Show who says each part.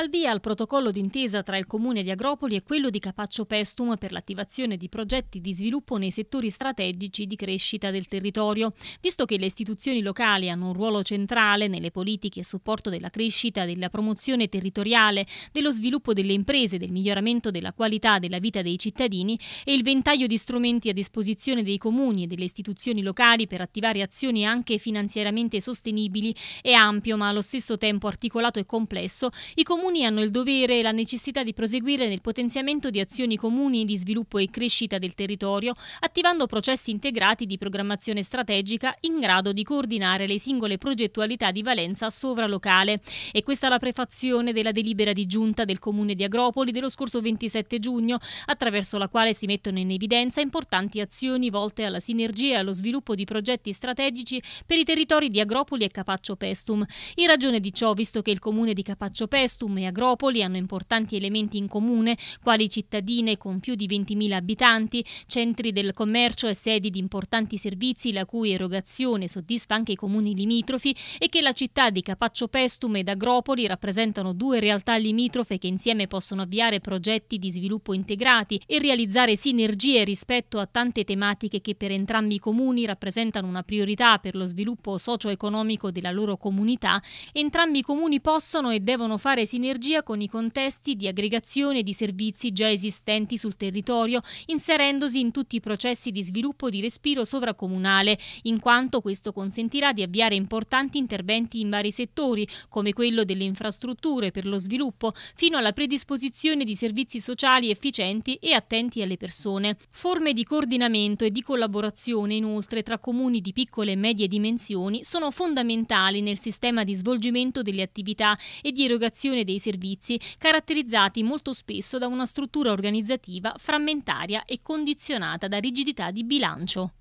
Speaker 1: Al via al protocollo d'intesa tra il comune di Agropoli e quello di Capaccio Pestum per l'attivazione di progetti di sviluppo nei settori strategici di crescita del territorio, visto che le istituzioni locali hanno un ruolo centrale nelle politiche a supporto della crescita, della promozione territoriale, dello sviluppo delle imprese, del miglioramento della qualità della vita dei cittadini e il ventaglio di strumenti a disposizione dei comuni e delle istituzioni locali per attivare azioni anche finanziariamente sostenibili è ampio ma allo stesso tempo articolato e complesso, i comuni comuni hanno il dovere e la necessità di proseguire nel potenziamento di azioni comuni di sviluppo e crescita del territorio, attivando processi integrati di programmazione strategica in grado di coordinare le singole progettualità di valenza sovralocale. E questa è la prefazione della delibera di giunta del comune di Agropoli dello scorso 27 giugno, attraverso la quale si mettono in evidenza importanti azioni volte alla sinergia e allo sviluppo di progetti strategici per i territori di Agropoli e Capaccio Pestum. In ragione di ciò, visto che il comune di Capaccio Pestum Milano Agropoli hanno importanti elementi in comune, quali cittadine con più di 20.000 abitanti, centri del commercio e sedi di importanti servizi la cui erogazione soddisfa anche i comuni limitrofi e che la città di Capaccio Pestume ed Agropoli rappresentano due realtà limitrofe che insieme possono avviare progetti di sviluppo integrati e realizzare sinergie rispetto a tante tematiche che per entrambi i comuni rappresentano una priorità per lo sviluppo socio-economico della loro comunità, entrambi i comuni possono e devono fare sinergie sinergia con i contesti di aggregazione di servizi già esistenti sul territorio, inserendosi in tutti i processi di sviluppo di respiro sovracomunale, in quanto questo consentirà di avviare importanti interventi in vari settori, come quello delle infrastrutture per lo sviluppo, fino alla predisposizione di servizi sociali efficienti e attenti alle persone. Forme di coordinamento e di collaborazione, inoltre, tra comuni di piccole e medie dimensioni sono fondamentali nel sistema di svolgimento delle attività e di erogazione dei dei servizi, caratterizzati molto spesso da una struttura organizzativa frammentaria e condizionata da rigidità di bilancio.